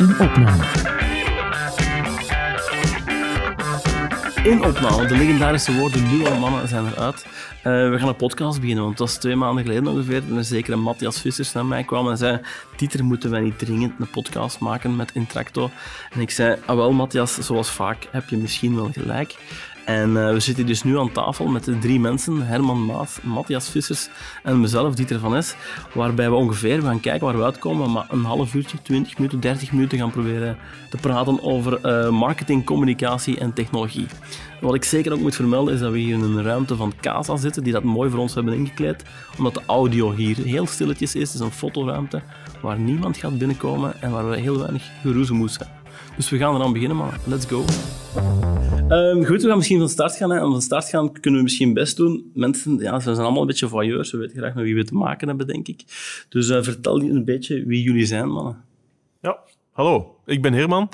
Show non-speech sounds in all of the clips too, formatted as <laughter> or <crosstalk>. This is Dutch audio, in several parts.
In opname. In opname. De legendarische woorden nu mannen zijn eruit. Uh, we gaan een podcast beginnen, want dat was twee maanden geleden ongeveer. En zeker een Matthias Vissers naar mij kwam en zei: Dieter, moeten wij niet dringend een podcast maken met Intracto? En ik zei: Ah, wel, Matthias, zoals vaak heb je misschien wel gelijk. En eh, we zitten dus nu aan tafel met de drie mensen, Herman Maas, Matthias Vissers en mezelf, Dieter van Es, waarbij we ongeveer, we gaan kijken waar we uitkomen, maar een half uurtje, 20 minuten, 30 minuten gaan proberen te praten over eh, marketing, communicatie en technologie. Wat ik zeker ook moet vermelden is dat we hier in een ruimte van Casa zitten, die dat mooi voor ons hebben ingekleed, omdat de audio hier heel stilletjes is. Het is een fotoruimte waar niemand gaat binnenkomen en waar we heel weinig geroezemoes hebben. Dus we gaan eraan beginnen, maar let's go. Ehm, goed, we gaan misschien van start gaan. Hè. van start gaan kunnen we misschien best doen. Mensen ja, ze zijn allemaal een beetje voyeurs. We weten graag met wie we te maken hebben, denk ik. Dus uh, vertel een beetje wie jullie zijn, mannen. Ja, hallo. Ik ben Herman.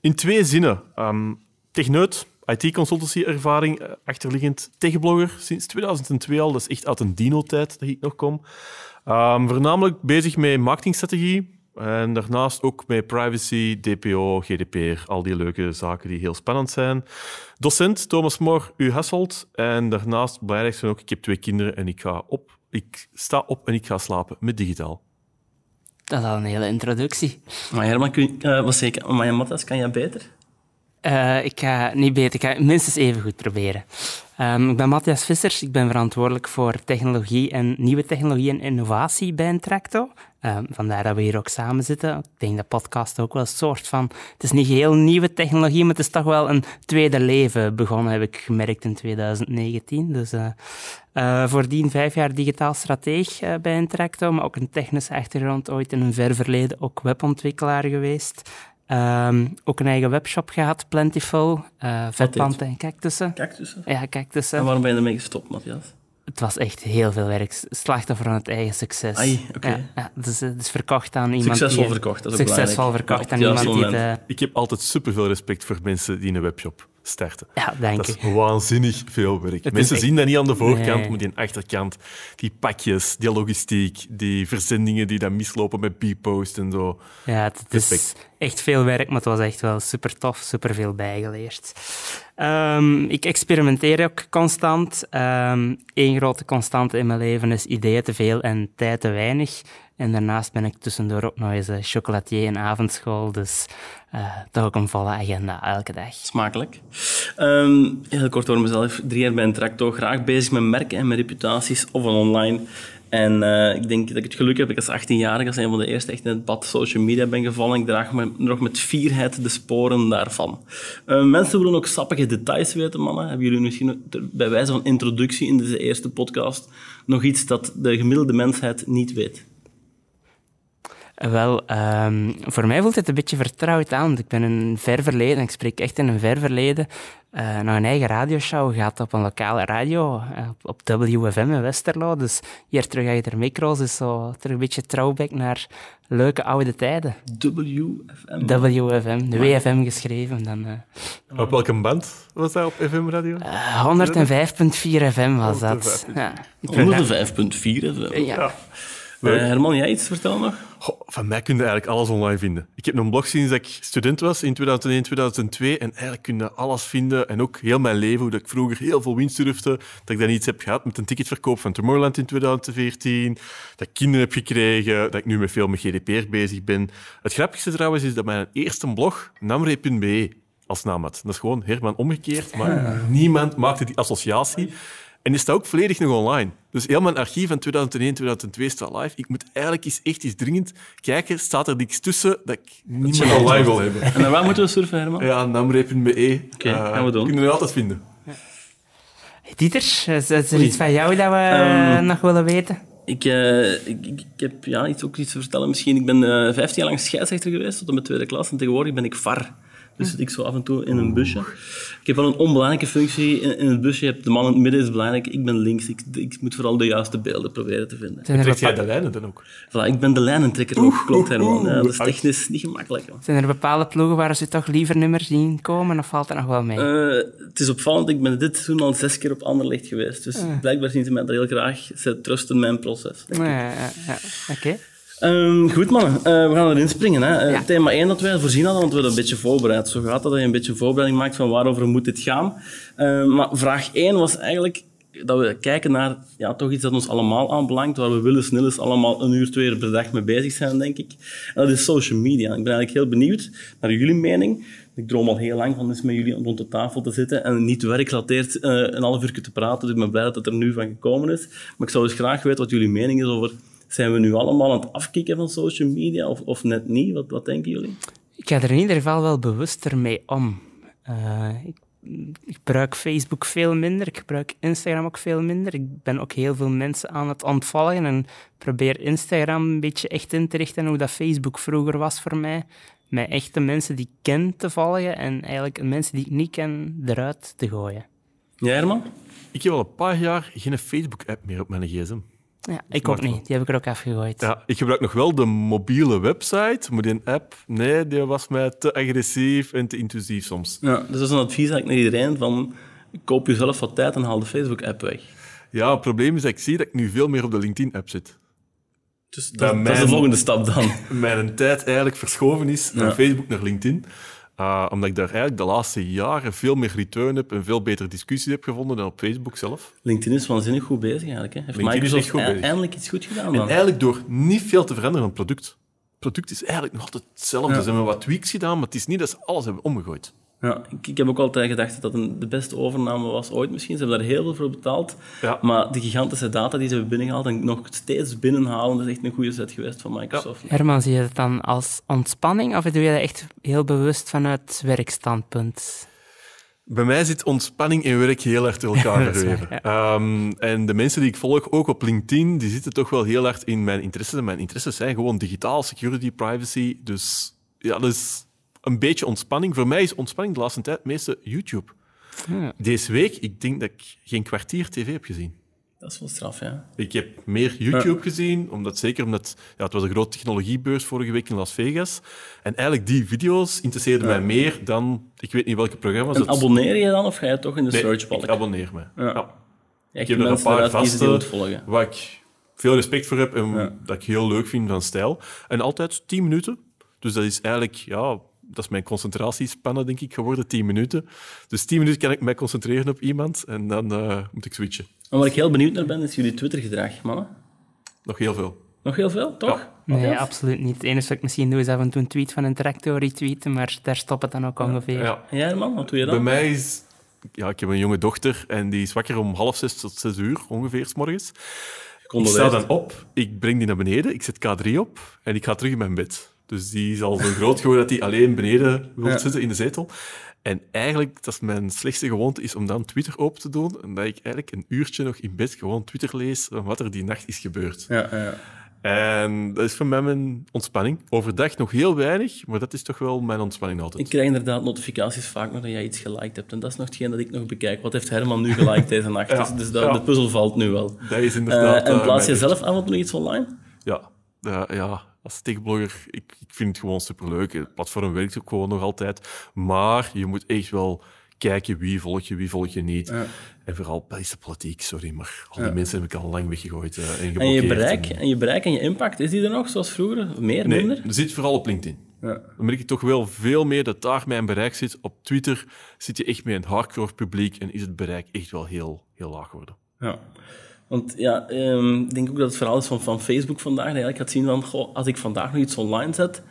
In twee zinnen. Um, techneut, IT-consultancy-ervaring, eh, achterliggend techblogger sinds 2002 al. Dat is echt uit een dino-tijd dat ik nog kom. Ehm, voornamelijk bezig met marketingstrategie, en daarnaast ook met privacy, DPO, GDPR, al die leuke zaken die heel spannend zijn. Docent Thomas Moor, u Hasselt. En daarnaast belangrijk zijn ook, ik heb twee kinderen en ik, ga op, ik sta op en ik ga slapen met digitaal. Dat is al een hele introductie. Maar Herman, kun je, uh, wat zeker. maar kan jij beter? Eh, ik ga niet beter, ik ga minstens even goed proberen. Ehm, ik ben Matthias Vissers, ik ben verantwoordelijk voor technologie en nieuwe technologie en innovatie bij Intracto. Ehm, vandaar dat we hier ook samen zitten. Ik denk dat podcast ook wel een soort van. Het is niet heel nieuwe technologie, maar het is toch wel een tweede leven begonnen, heb ik gemerkt in 2019. Dus uh, uh, voordien vijf jaar digitaal strateeg eh, bij Interacto, maar ook een technische achtergrond, ooit in een ver verleden ook webontwikkelaar geweest. Ehm, ook een eigen webshop gehad, Plentiful. Uh, en cactussen. Cactussen? Ja, En waarom ben je ermee gestopt, Matthias? het was echt heel veel werk. Slachtoffer van het eigen succes. Ai, okay. ja, dus, eh, dus, verkocht aan iemand. Succesvol eh, verkocht, dat is Succesvol belangrijk. verkocht aan iemand die. Ik heb altijd superveel respect voor mensen die een webshop starten. Ja, dank dat is waanzinnig veel werk. mensen zien dat niet aan de voorkant, nee. maar die achterkant. Die pakjes, die logistiek, die verzendingen die dan mislopen met B-post en zo. Ja, het, is echt veel werk, maar het was echt wel super tof, super veel bijgeleerd. Ehm, ik experimenteer ook constant. Eén ehm, grote constante in mijn leven is ideeën te veel en tijd te weinig. En daarnaast ben ik tussendoor ook nog eens eh, chocolatier in avondschool. Dus eh, toch ook een volle agenda elke dag. Smakelijk. Um, heel kort over mezelf. Drie jaar bij een tractor, Graag bezig met merken en met reputaties of online en eh, ik denk dat ik het geluk heb dat ik als 18-jarige, als een van de eerste, echt in het bad social media ben gevallen. Ik draag me nog met fierheid de sporen daarvan. Eh, mensen willen ook sappige details weten, mannen. Hebben jullie misschien bij wijze van introductie in deze eerste podcast nog iets dat de gemiddelde mensheid niet weet? Wel, ehm, voor mij voelt het een beetje vertrouwd aan, want ik ben in een ver verleden, ik spreek echt in een ver verleden, eh, naar een eigen radioshow gehad op een lokale radio, eh, op WFM in Westerlo. Dus hier terug je de micro's, dus zo terug een beetje trouwbek naar leuke oude tijden. WFM? WFM, de WFM geschreven. Dan, eh. op welke band was dat op FM radio? 105.4 FM was dat. 105.4 ja, FM? Ja. Uh, Herman, jij iets vertel nog? van mij kun je eigenlijk alles online vinden. Ik heb een blog sinds ik student was in 2001, 2002. En eigenlijk kun je alles vinden. En ook heel mijn leven, hoe dat ik vroeger heel veel winst durfde. Dat ik dan iets heb gehad met een ticketverkoop van Tomorrowland in 2014. Dat ik kinderen heb gekregen. Dat ik nu met veel met GDPR bezig ben. Het grappigste trouwens is dat mijn eerste blog, namre.be, als naam had. Dat is gewoon Herman omgekeerd. Maar ah. niemand maakte die associatie. En die staat ook volledig nog online. Dus heel mijn archief van 2001, 2002 staat live. Ik moet eigenlijk eens echt iets dringend kijken, staat er niks tussen dat ik niet meer online wil hebben. En dan waar moeten we surfen, Herman? Ja, je e, Oké, okay, uh, eh, gaan we doen. Kunnen we altijd vinden. Ja. Dieter, is, er iets van jou dat we ehm, nog willen weten? Eh, ik, ik, heb ja, iets, ook iets te vertellen. Misschien, ik ben uh, eh, 15 jaar lang scheidsrechter geweest, tot op mijn tweede klas. En tegenwoordig ben ik VAR. Dus zit ik zo af en toe in een busje. Ik heb wel een onbelangrijke functie in, in het busje. Je hebt de man in het midden is belangrijk. Ik ben links. Ik, ik moet vooral de juiste beelden proberen te vinden. Zijn er jij de lijnen dan ook? Voilà, ik ben de lijnentrekker ook, klopt helemaal. Ja, dat is technisch niet gemakkelijk. Zijn er bepaalde ploegen waar ze toch liever nummer zien komen? Of valt dat nog wel mee? Eh, het is opvallend. Ik ben dit seizoen al zes keer op licht geweest. Dus ah. blijkbaar zien ze mij dat heel graag. Ze trusten mijn proces. Ja, Oké. Ehm, goed mannen, eh, we gaan erin springen. Hè. Eh, thema 1 dat wij voorzien hadden, want we hadden een beetje voorbereid. Zo gaat dat, dat je een beetje voorbereiding maakt van waarover moet dit gaan. Ehm, maar vraag 1 was eigenlijk dat we kijken naar ja, toch iets dat ons allemaal aanbelangt, waar we willen snel eens allemaal een uur, twee uur per dag mee bezig zijn, denk ik. En dat is social media. Ik ben eigenlijk heel benieuwd naar jullie mening. Ik droom al heel lang van eens met jullie rond de tafel te zitten en niet werkgelateerd uh, eh, een half uur te praten. Dus ik ben blij dat het er nu van gekomen is. Maar ik zou dus graag weten wat jullie mening is over zijn we nu allemaal aan het afkicken van social media of, of net niet? Wat, wat denken jullie? Ik ga er in ieder geval wel bewuster mee om. Eh, ik, ik, gebruik Facebook veel minder, ik gebruik Instagram ook veel minder. Ik ben ook heel veel mensen aan het ontvallen en probeer Instagram een beetje echt in te richten hoe dat Facebook vroeger was voor mij. Met echte mensen die ik ken te volgen en eigenlijk mensen die ik niet ken eruit te gooien. Ja, Herman? Ik heb al een paar jaar geen Facebook-app meer op mijn gsm. Ja, ik ook niet. Die heb ik er ook afgegooid. Ja, ik gebruik nog wel de mobiele website, maar die app, nee, die was mij te agressief en te intuïtief soms. Ja, dus dat is dus een advies eigenlijk naar iedereen van koop jezelf wat tijd en haal de Facebook-app weg. Ja, het probleem is dat ik zie dat ik nu veel meer op de LinkedIn-app zit. Dus dat, is de volgende stap dan. <laughs> Mijn tijd eigenlijk verschoven is van Facebook naar LinkedIn. Eh, omdat ik daar eigenlijk de laatste jaren veel meer return heb en veel betere discussies heb gevonden dan op Facebook zelf. LinkedIn is waanzinnig goed bezig eigenlijk. Hè? Heeft LinkedIn Microsoft goed e- bezig. eindelijk iets goed gedaan? Dan? En eigenlijk door niet veel te veranderen aan het product. Het product is eigenlijk nog altijd hetzelfde. Ja. Ze hebben wat tweaks gedaan, maar het is niet dat ze alles hebben omgegooid. Ja. Ik, heb ook altijd gedacht dat een de beste overname was ooit misschien. Ze hebben daar heel veel voor betaald. Maar de gigantische data die ze hebben binnengehaald en nog steeds binnenhalen, dat is echt een goede zet geweest van Microsoft. Herman, zie je dat dan als ontspanning of doe je dat echt heel bewust vanuit werkstandpunt? Bij mij zit ontspanning en werk heel erg in elkaar verweven. <laughs> Ehm, en de mensen die ik volg, ook op LinkedIn, die zitten toch wel heel erg in mijn interesses. En mijn interesses zijn gewoon digitaal, security, privacy. Dus ja, dat is een beetje ontspanning. Voor mij is ontspanning de laatste tijd meeste YouTube. Ja. Deze week, ik denk dat ik geen kwartier tv heb gezien. Dat is wel straf, ja. Ik heb meer YouTube gezien, omdat, zeker omdat ja, het was een grote technologiebeurs vorige week in Las Vegas. En eigenlijk die video's interesseerden mij meer dan, ik weet niet welke programma's. abonneer je dan of ga je toch in de nee, searchbalk? ik abonneer me. Ja. ik heb er een paar vaste waar ik veel respect voor heb en dat ik heel leuk vind van stijl. En altijd 10 minuten. Dus dat is eigenlijk ja, dat is mijn concentratiespannen, denk ik, geworden, 10 minuten. Dus 10 minuten kan ik mij concentreren op iemand en dan eh, moet ik switchen. En waar ik heel benieuwd naar ben, is jullie Twitter-gedrag, mannen. Nog heel veel. Nog heel veel, toch? Nee, absoluut niet. Het enige wat ik misschien doe, is af en toe een tweet van een tractor retweeten, maar daar stopt het dan ook ongeveer. Ja, ja. man, wat doe je dan? Bij mij is... Ja, ik heb een jonge dochter en die is wakker om half zes tot zes uur, ongeveer, s morgens. Ik sta dan op, ik breng die naar beneden, ik zet K3 op en ik ga terug in mijn bed. Dus die is al zo groot geworden dat hij alleen beneden wil ja. zitten in de zetel. En eigenlijk, dat is mijn slechtste gewoonte, is om dan Twitter open te doen. En dat ik eigenlijk een uurtje nog in bed gewoon Twitter lees van wat er die nacht is gebeurd. Ja, ja. En dat is voor mij mijn ontspanning. Overdag nog heel weinig, maar dat is toch wel mijn ontspanning altijd. Ik krijg inderdaad notificaties vaak maar dat jij iets geliked hebt. En dat is nog hetgeen dat ik nog bekijk. Wat heeft Herman nu geliked deze nacht? <laughs> Dus, dus dat, de puzzel valt nu wel. Dat is inderdaad... Eh, en eh, plaats je zelf aan en nu iets online? Ja, ja als ik, ik vind het gewoon superleuk. Het platform werkt ook gewoon nog altijd. Maar je moet echt wel kijken wie volg je, wie volg je niet. En vooral de politiek, sorry, maar al die mensen heb ik al lang weggegooid eh, en geblokkeerd. En je, bereik, en... je bereik en je impact, is die er nog zoals vroeger? Meer, nee, minder? zit vooral op LinkedIn. Ja. Dan merk ik toch wel veel meer dat daar mijn bereik zit. Op Twitter zit je echt met een hardcore publiek en is het bereik echt wel heel, heel laag geworden. Ja. Want ja, ehm, ik denk ook dat het verhaal is van, van Facebook vandaag. Dat je gaat zien van, als ik vandaag nog iets online zet,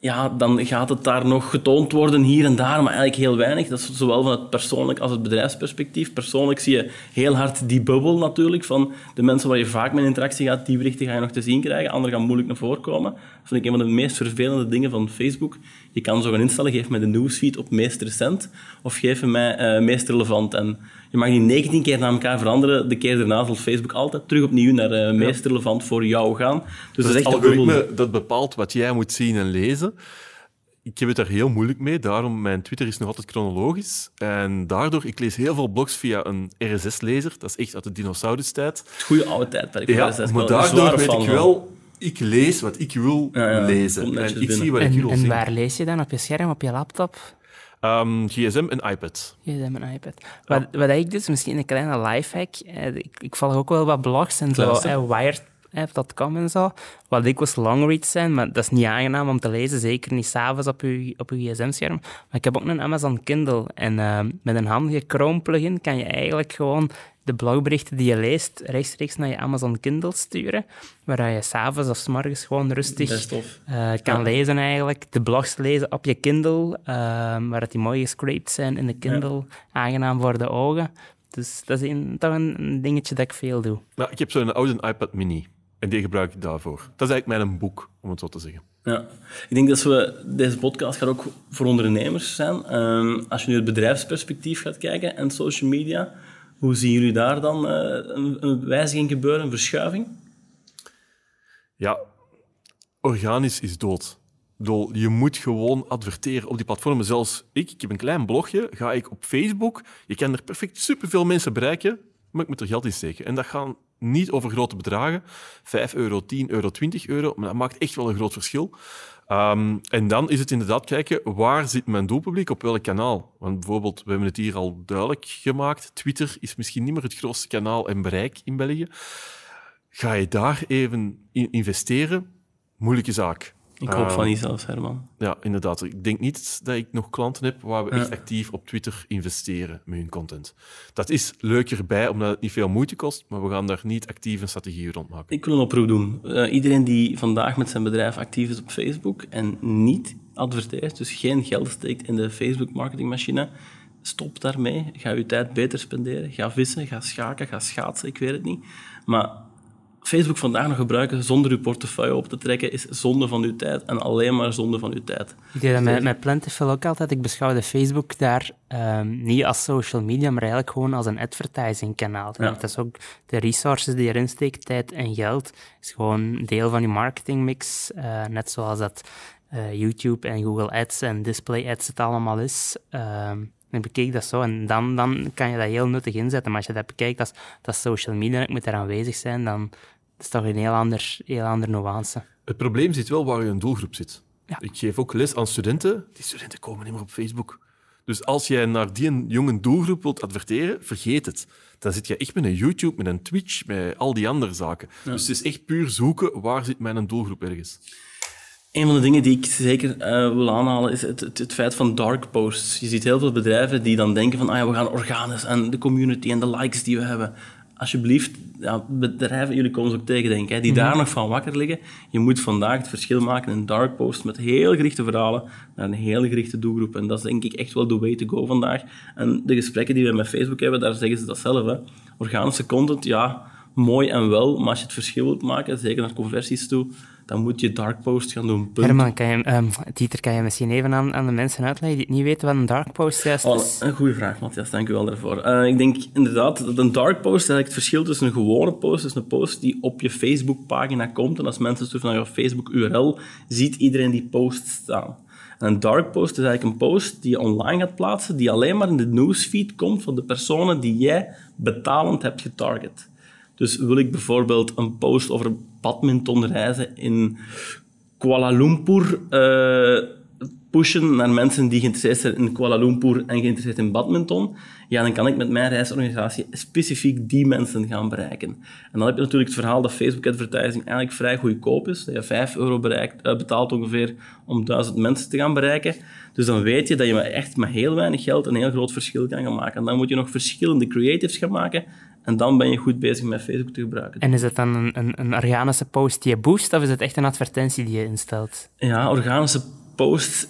ja, dan gaat het daar nog getoond worden hier en daar, maar eigenlijk heel weinig. Dat is zowel van het persoonlijk als het bedrijfsperspectief. Persoonlijk zie je heel hard die bubbel natuurlijk van de mensen waar je vaak met interactie gaat, die berichten ga je nog te zien krijgen. Anderen gaan moeilijk naar voren komen. Dat vind ik een van de meest vervelende dingen van Facebook. Je kan zo gaan instellen, geef mij de newsfeed op meest recent of geef mij uh, meest relevant. En je mag die 19 keer naar elkaar veranderen. De keer daarna zal Facebook altijd terug opnieuw naar eh, meest relevant voor jou gaan. Dus dat, algoritme dat bepaalt wat jij moet zien en lezen. Ik heb het daar heel moeilijk mee, daarom mijn Twitter is nog altijd chronologisch. En daardoor, ik lees heel veel blogs via een RSS-lezer. Dat is echt uit de dinosaurustijd. Goede oude tijd. Ja, RSS maar daardoor weet ik wel ik lees wat ik wil lezen. En ik zie wat ik wil zien. En waar lees je dan? Op je scherm, op je laptop? gsm ehm, en iPad. Gsm en iPad. Wat, ja. wat ik dus, misschien een kleine lifehack. Eh, ik, ik volg ook wel wat blogs en zo. wired.com eh, wired en zo. Wat dikwijls longreads zijn, maar dat is niet aangenaam om te lezen. Zeker niet s'avonds op je, op je gsm-scherm. Maar ik heb ook een Amazon Kindle. En eh, met een handige Chrome plugin kan je eigenlijk gewoon de blogberichten die je leest rechtstreeks naar je Amazon Kindle sturen, waar je s'avonds of s morgens gewoon rustig eh, kan lezen eigenlijk. De blogs lezen op je Kindle, uh, waar die mooi gescraped zijn in de Kindle, aangenaam voor de ogen. Dus dat is een, toch een dingetje dat ik veel doe. Nou, ik heb zo'n oude iPad mini en die gebruik ik daarvoor. Dat is eigenlijk mijn boek, om het zo te zeggen. Ja, ik denk dat we, deze podcast gaat ook voor ondernemers zijn. Ehm, als je nu het bedrijfsperspectief gaat kijken en social media, hoe zien jullie daar dan eh, een, een wijziging gebeuren, een verschuiving? Ja, organisch is dood. je moet gewoon adverteren op die platformen. Zelfs ik, ik heb een klein blogje, ga ik op Facebook. Je kan er perfect superveel mensen bereiken, maar ik moet er geld in steken. En dat gaat niet over grote bedragen. 5 euro, 10 euro, 20 euro. Maar dat maakt echt wel een groot verschil. Ehm, en dan is het inderdaad kijken, waar zit mijn doelpubliek, op welk kanaal? Want bijvoorbeeld, we hebben het hier al duidelijk gemaakt, Twitter is misschien niet meer het grootste kanaal en bereik in België. Ga je daar even in investeren? Moeilijke zaak. Ik hoop van ehm, niet zelfs, Herman. Ja, inderdaad. Ik denk niet dat ik nog klanten heb waar we echt actief op Twitter investeren met hun content. Dat is leuker bij, omdat het niet veel moeite kost, maar we gaan daar niet actief een strategie rond maken. Ik wil een oproep doen. Eh, iedereen die vandaag met zijn bedrijf actief is op Facebook en niet adverteert, dus geen geld steekt in de Facebook-marketingmachine, stop daarmee. Ga je tijd beter spenderen. Ga vissen, ga schaken, ga schaatsen, ik weet het niet. Maar Facebook vandaag nog gebruiken zonder uw portefeuille op te trekken, is zonde van uw tijd en alleen maar zonde van uw tijd. Ik deed dat met, met ook altijd. Ik beschouwde Facebook daar ehm, niet als social media, maar eigenlijk gewoon als een advertising kanaal. Dat is ook de resources die erin steekt, tijd en geld, is gewoon deel van je marketingmix. Uh, net zoals dat eh, YouTube en Google Ads en Display Ads het allemaal is. Um, ik bekeek dat zo. En dan, dan kan je dat heel nuttig inzetten. Maar als je dat bekijkt als dat social media, ik moet daar aanwezig zijn, dan dat is toch een heel ander, heel nuance. Het probleem zit wel waar je een doelgroep zit. Ik geef ook les aan studenten. Die studenten komen niet meer op Facebook. Dus als jij naar die jonge doelgroep wilt adverteren, vergeet het. Dan zit je echt met een YouTube, met een Twitch, met al die andere zaken. Dus het is echt puur zoeken waar zit mijn doelgroep ergens. Een van de dingen die ik zeker eh, wil aanhalen is het, het, feit van dark posts. Je ziet heel veel bedrijven die dan denken van ah ja, we gaan organisch en de community en de likes die we hebben alsjeblieft, ja, bedrijven, jullie komen ze ook tegen, denk ik, die daar mhm. nog van wakker liggen. Je moet vandaag het verschil maken in dark post met heel gerichte verhalen naar een heel gerichte doelgroep. En dat is denk ik echt wel the way to go vandaag. En de gesprekken die we met Facebook hebben, daar zeggen ze dat zelf. Hè. Organische content, ja, mooi en wel, maar als je het verschil wilt maken, zeker naar conversies toe, dan moet je dark post gaan doen. Punt. Herman, kan je, ehm, Dieter, kan je misschien even aan, aan de mensen uitleggen die het niet weten wat een dark post is? oh, is? Een goede vraag, Matthias. Dank u wel daarvoor. Eh, ik denk inderdaad dat een dark post eigenlijk het verschil tussen een gewone post, is dus een post die op je Facebook-pagina komt. En als mensen zoeken naar je Facebook-URL, ziet iedereen die post staan. een dark post is eigenlijk een post die je online gaat plaatsen, die alleen maar in de newsfeed komt van de personen die jij betalend hebt getarget. Dus wil ik bijvoorbeeld een post over badmintonreizen in Kuala Lumpur. Eh, pushen naar mensen die geïnteresseerd zijn in Kuala Lumpur en geïnteresseerd in badminton, ja, dan kan ik met mijn reisorganisatie specifiek die mensen gaan bereiken. En dan heb je natuurlijk het verhaal dat Facebook-advertising eigenlijk vrij goedkoop is, dat je 5 euro bereikt, eh, betaalt ongeveer om 1000 mensen te gaan bereiken. Dus dan weet je dat je echt met heel weinig geld een heel groot verschil kan gaan maken. En dan moet je nog verschillende creatives gaan maken en dan ben je goed bezig met Facebook te gebruiken. En is het dan een, een, een organische post die je boost, of is het echt een advertentie die je instelt? Ja, organische posts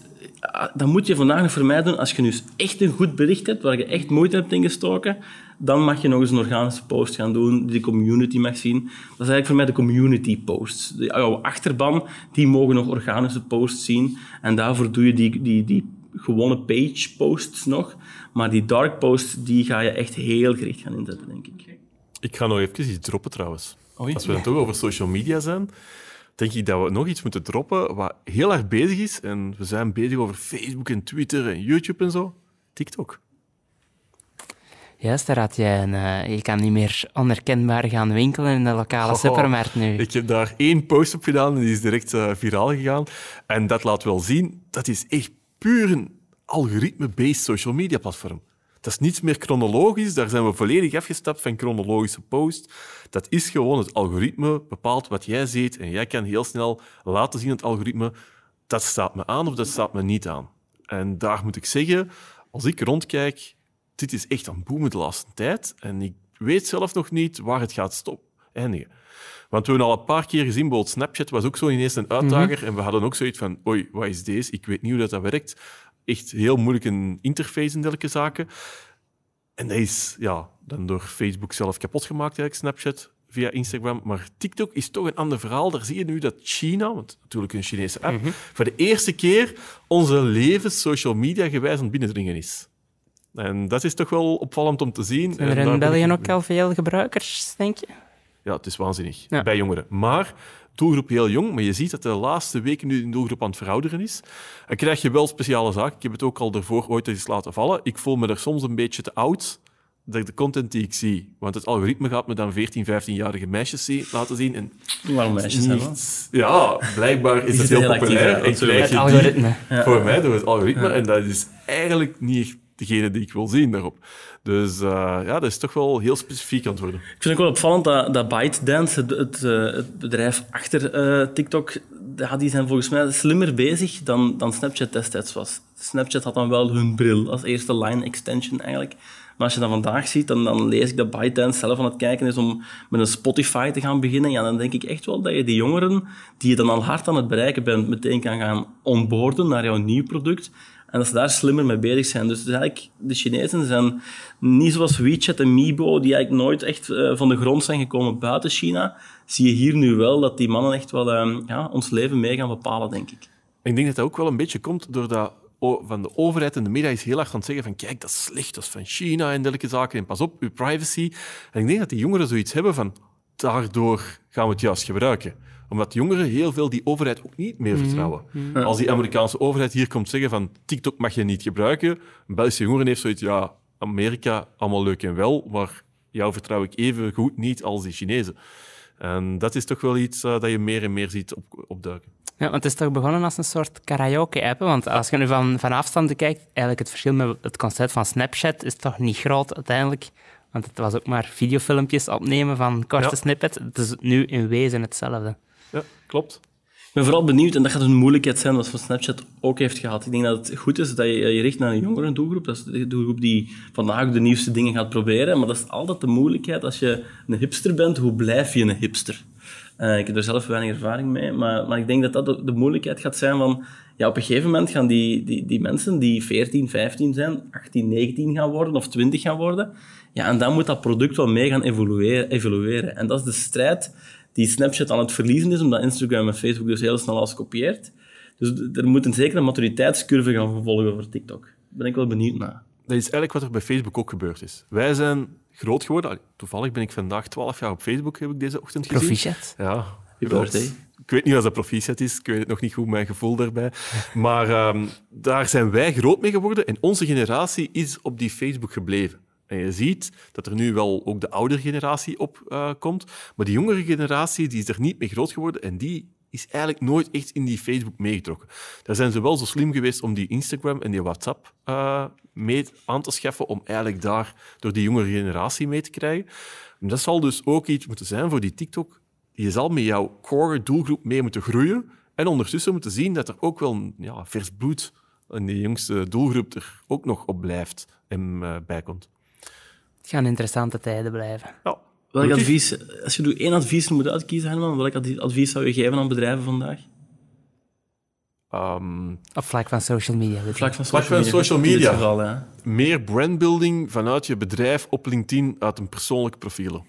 dat moet je vandaag nog vermijden Als je nu echt een goed bericht hebt, waar je echt moeite hebt ingestoken, dan mag je nog eens een organische post gaan doen, die de community mag zien. Dat is eigenlijk voor mij de community posts. jouw achterban, die mogen nog organische posts zien. En daarvoor doe je die, die, die gewone page posts nog. Maar die dark posts, die ga je echt heel gericht gaan inzetten, denk ik. Ik ga nog even iets droppen trouwens. Oh, als we het toch over social media zijn denk ik dat we nog iets moeten droppen wat heel erg bezig is. En we zijn bezig over Facebook en Twitter en YouTube en zo. TikTok. Juist, daar had jij een, je eh, kan niet meer onherkenbaar gaan winkelen in de lokale oh, supermarkt nu. Ik heb daar één post op gedaan en die is direct uh, viraal gegaan. En dat laat wel zien, dat is echt puur een algoritme-based social media platform. Dat is niets meer chronologisch. Daar zijn we volledig afgestapt van chronologische post. Dat is gewoon het algoritme bepaalt wat jij ziet. En jij kan heel snel laten zien het algoritme dat staat me aan of dat staat me niet aan. En daar moet ik zeggen, als ik rondkijk, dit is echt een boemen de laatste tijd. En ik weet zelf nog niet waar het gaat stoppen, eindigen. Want we hebben al een paar keer gezien, bijvoorbeeld Snapchat was ook zo ineens een mhm. uitdager. En we hadden ook zoiets van, oei, wat is deze? Ik weet niet hoe dat, dat werkt echt heel moeilijk een interface in dergelijke zaken. En dat is ja, dan door Facebook zelf kapot gemaakt, eigenlijk, Snapchat via Instagram. Maar TikTok is toch een ander verhaal. Daar zie je nu dat China, want natuurlijk een Chinese app, mhm. voor de eerste keer onze levens social media gewijs aan het binnendringen is. En dat is toch wel opvallend om te zien. Zijn er in België ook al veel gebruikers, denk je? Ja, het is waanzinnig. Bij jongeren. Maar doelgroep heel jong, maar je ziet dat de laatste weken nu de doelgroep aan het verouderen is. Dan krijg je wel speciale zaken. Ik heb het ook al ervoor ooit eens laten vallen. Ik voel me er soms een beetje te oud dat de content die ik zie, want het algoritme gaat me dan 14, 15-jarige meisjes zien, laten zien. En meisjes niet, Ja, blijkbaar is, is dat heel, populair. Actief, het algoritme. Voor mij door het algoritme. En dat is eigenlijk niet degene die ik wil zien daarop. Dus eh, ja, dat is toch wel heel specifiek antwoorden. Ik vind het wel opvallend dat, dat ByteDance, het, het eh, bedrijf achter eh, TikTok, ja, die zijn volgens mij slimmer bezig dan, dan Snapchat destijds was. Snapchat had dan wel hun bril als eerste line extension eigenlijk. Maar als je dat vandaag ziet, dan, dan lees ik dat ByteDance zelf aan het kijken is om met een Spotify te gaan beginnen. Ja, dan denk ik echt wel dat je die jongeren, die je dan al hard aan het bereiken bent, meteen kan gaan onboorden naar jouw nieuw product. En dat ze daar slimmer mee bezig zijn. Dus, eigenlijk, de Chinezen zijn niet zoals WeChat en Mibo, die eigenlijk nooit echt eh, van de grond zijn gekomen buiten China. Zie je hier nu wel dat die mannen echt wel ehm, ja, ons leven mee gaan bepalen, denk ik. Ik denk dat dat ook wel een beetje komt dat van de overheid en de media is heel erg aan het zeggen van kijk, dat is slecht, dat is van China en dergelijke zaken. En pas op, uw privacy. En ik denk dat die jongeren zoiets hebben van daardoor gaan we het juist gebruiken omdat jongeren heel veel die overheid ook niet meer mhm. vertrouwen. Mhm. Als die Amerikaanse overheid hier komt zeggen van TikTok mag je niet gebruiken, een Belgische jongeren heeft zoiets, ja, Amerika, allemaal leuk en wel, maar jou vertrouw ik even goed niet als die Chinezen. En dat is toch wel iets eh, dat je meer en meer ziet op, opduiken. Ja, want het is toch begonnen als een soort karaoke-app? Want als je nu van, van afstand kijkt, eigenlijk het verschil met het concept van Snapchat is toch niet groot uiteindelijk. Want het was ook maar videofilmpjes opnemen van korte ja. snippets. Het is nu in wezen hetzelfde. Ja, klopt. Ik ben vooral benieuwd, en dat gaat een moeilijkheid zijn wat van Snapchat ook heeft gehad. Ik denk dat het goed is dat je je richt naar een jongere doelgroep. Dat is de doelgroep die vandaag de nieuwste dingen gaat proberen. Maar dat is altijd de moeilijkheid als je een hipster bent. Hoe blijf je een hipster? Eh, ik heb er zelf weinig ervaring mee. Maar, maar ik denk dat dat de, de, moeilijkheid gaat zijn van... Ja, op een gegeven moment gaan die, die, die mensen die 14, 15 zijn, 18, 19 gaan worden of 20 gaan worden. Ja, en dan moet dat product wel mee gaan evolueren. evolueren. En dat is de strijd die Snapchat aan het verliezen is, omdat Instagram en Facebook dus heel snel alles kopieert. Dus er moet een zekere maturiteitscurve gaan volgen voor TikTok. Daar ben ik wel benieuwd naar. Dat is eigenlijk wat er bij Facebook ook gebeurd is. Wij zijn groot geworden. Toevallig ben ik vandaag 12 jaar op Facebook, heb ik deze ochtend gezien. Proficiat. Ja, Ik weet niet of dat proficiat is, ik weet nog niet goed, mijn gevoel daarbij. Maar ehm, daar zijn wij groot mee geworden en onze generatie is op die Facebook gebleven. En je ziet dat er nu wel ook de oudere generatie op eh, komt, maar die jongere generatie die is er niet mee groot geworden en die is eigenlijk nooit echt in die Facebook meegetrokken. Daar zijn ze wel zo slim geweest om die Instagram en die WhatsApp eh, mee aan te scheffen, om eigenlijk daar door die jongere generatie mee te krijgen. dat zal dus ook iets moeten zijn voor die TikTok. Je zal met jouw core doelgroep mee moeten groeien en ondertussen moeten zien dat er ook wel ja, vers bloed in die jongste doelgroep er ook nog op blijft en uh, bijkomt. Het gaan interessante tijden blijven. Welk advies, als je één advies moet uitkiezen, Herman, welk advies zou je geven aan bedrijven vandaag? Um, op vlak van social media. Vlak van social, media. Meer brandbuilding vanuit je bedrijf op LinkedIn uit een persoonlijk profiel.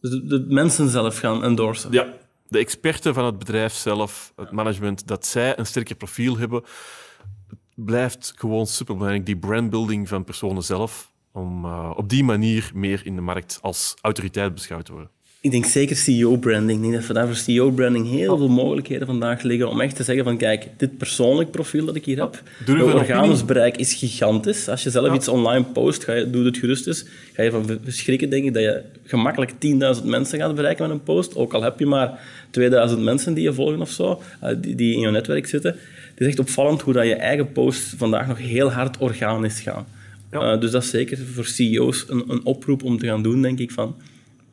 Dus de, mensen zelf gaan endorsen? Ja, de experten van het bedrijf zelf, het management, dat zij een sterker profiel hebben, blijft gewoon super belangrijk. Die brandbuilding van personen zelf, om eh, op die manier meer in de markt als autoriteit beschouwd te worden? Ik denk zeker CEO-branding. Ik denk dat we daar voor CEO-branding heel oh. veel mogelijkheden vandaag liggen om echt te zeggen van kijk, dit persoonlijk profiel dat ik hier oh. heb, ja, organisch bereik is gigantisch. Als je zelf iets online post, ga je, doe het gerust eens, ga je van verschrikken denk dat je gemakkelijk 10.000 mensen gaat bereiken met een post, ook al heb je maar 2000 mensen die je volgen of zo, eh, die, die in je netwerk zitten. Het is echt opvallend hoe dat je eigen posts vandaag nog heel hard organisch gaan. Eh, dus dat is zeker voor CEO's een, een, oproep om te gaan doen, denk ik, van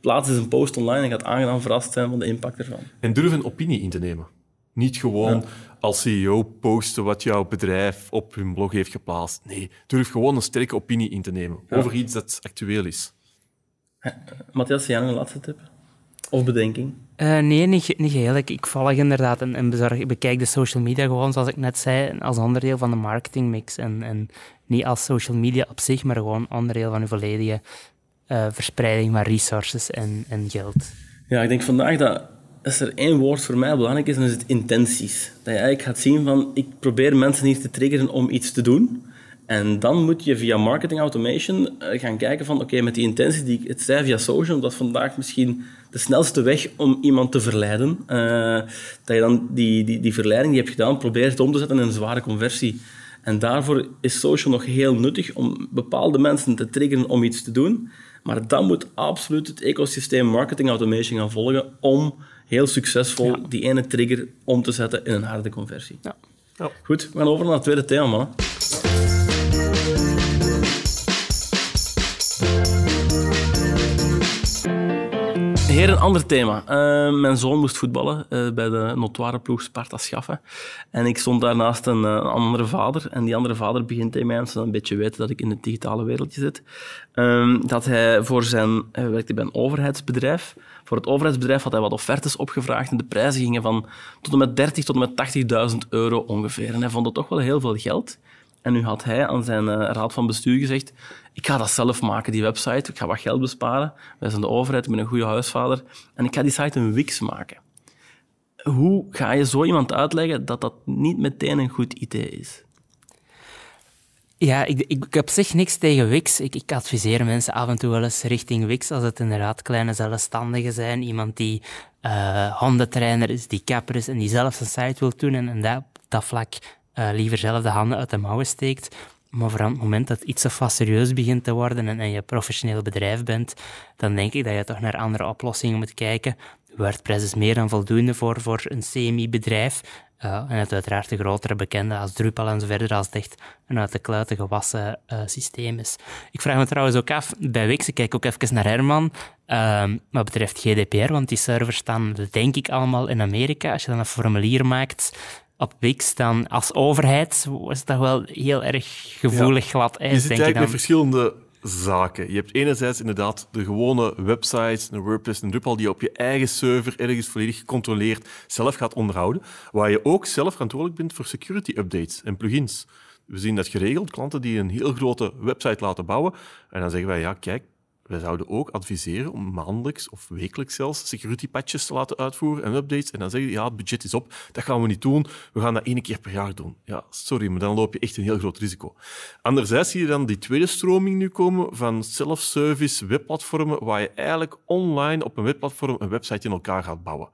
plaats eens een post online en gaat aangenaam verrast zijn van de impact ervan. En durf een opinie in te nemen. Niet gewoon als CEO posten wat jouw bedrijf op hun blog heeft geplaatst. Nee, durf gewoon een sterke opinie in te nemen over iets dat actueel is. Eh, Matthias, jij nog een laatste tip? Of bedenking? Eh, nee, niet, niet geheel. Ik, ik volg inderdaad en, en ik bekijk de social media gewoon, zoals ik net zei, als onderdeel van de marketingmix. En, en niet als social media op zich, maar gewoon onderdeel van uw volledige eh, verspreiding van resources en, en geld. Ja, ik denk vandaag dat als er één woord voor mij belangrijk is, dan is het intenties. Dat je eigenlijk gaat zien van, ik probeer mensen hier te triggeren om iets te doen. En dan moet je via marketing automation eh, gaan kijken van, oké, met die intenties die ik het zei via social, omdat vandaag misschien de snelste weg om iemand te verleiden. Eh, dat je dan die, die, die verleiding die je hebt gedaan, probeert om te zetten in een zware conversie. En daarvoor is social nog heel nuttig om bepaalde mensen te triggeren om iets te doen. Maar dan moet absoluut het ecosysteem marketing automation gaan volgen om heel succesvol die ene trigger om te zetten in een harde conversie. Ja. Ja. Goed, we gaan over naar het tweede thema, Heer, een ander thema. Eh, mijn zoon moest voetballen eh, bij de notoire ploeg Sparta Schaffen. En ik stond daarnaast eh, een, andere vader. En die andere vader begint tegen mij, zin een beetje weten dat ik in het digitale wereldje zit, ehm, dat hij voor zijn... Hij werkte bij een overheidsbedrijf. Voor het overheidsbedrijf had hij wat offertes opgevraagd en de prijzen gingen van tot en met 30 tot en met 80.000 euro ongeveer. En hij vond dat toch wel heel veel geld. En nu had hij aan zijn eh, raad van bestuur gezegd, ik ga dat zelf maken, die website. Ik ga wat geld besparen. Wij zijn de overheid, ik ben een goede huisvader. En ik ga die site een Wix maken. Hoe ga je zo iemand uitleggen dat dat niet meteen een goed idee is? Ja, ik, ik, heb zeg niks tegen Wix. Ik, ik adviseer mensen af en toe wel eens richting Wix als het inderdaad kleine zelfstandigen zijn. Iemand die handentrainer eh, hondentrainer is, die kapper is en die zelf zijn site wil doen en, en dat, dat vlak eh, liever zelf de handen uit de mouwen steekt. Maar vooral het moment dat iets of wat serieus begint te worden en, en je professioneel bedrijf bent, dan denk ik dat je toch naar andere oplossingen moet kijken. WordPress is meer dan voldoende voor, voor een CMI-bedrijf. Eh, en het uiteraard de grotere bekende als Drupal en zo verder als het echt een uit de kluiten gewassen eh, systeem is. Ik vraag me trouwens ook af, bij Wix, ik kijk ook even naar Herman, uh, wat betreft GDPR, want die servers staan denk ik allemaal in Amerika. Als je dan een formulier maakt op Wix dan als overheid is dat wel heel erg gevoelig ja. glad ijs, Je zit zijn eigenlijk met verschillende zaken. Je hebt enerzijds inderdaad de gewone websites, een WordPress, een Drupal, die je op je eigen server ergens volledig gecontroleerd zelf gaat onderhouden, waar je ook zelf verantwoordelijk bent voor security updates en plugins. We zien dat geregeld, klanten die een heel grote website laten bouwen, en dan zeggen wij, ja, kijk, wij zouden ook adviseren om maandelijks of wekelijks zelfs security patches te laten uitvoeren en updates. En dan zeggen ja, het budget is op, dat gaan we niet doen, we gaan dat één keer per jaar doen. Ja, sorry, maar dan loop je echt een heel groot risico. Anderzijds zie je dan die tweede stroming nu komen van self-service webplatformen, waar je eigenlijk online op een webplatform een website in elkaar gaat bouwen.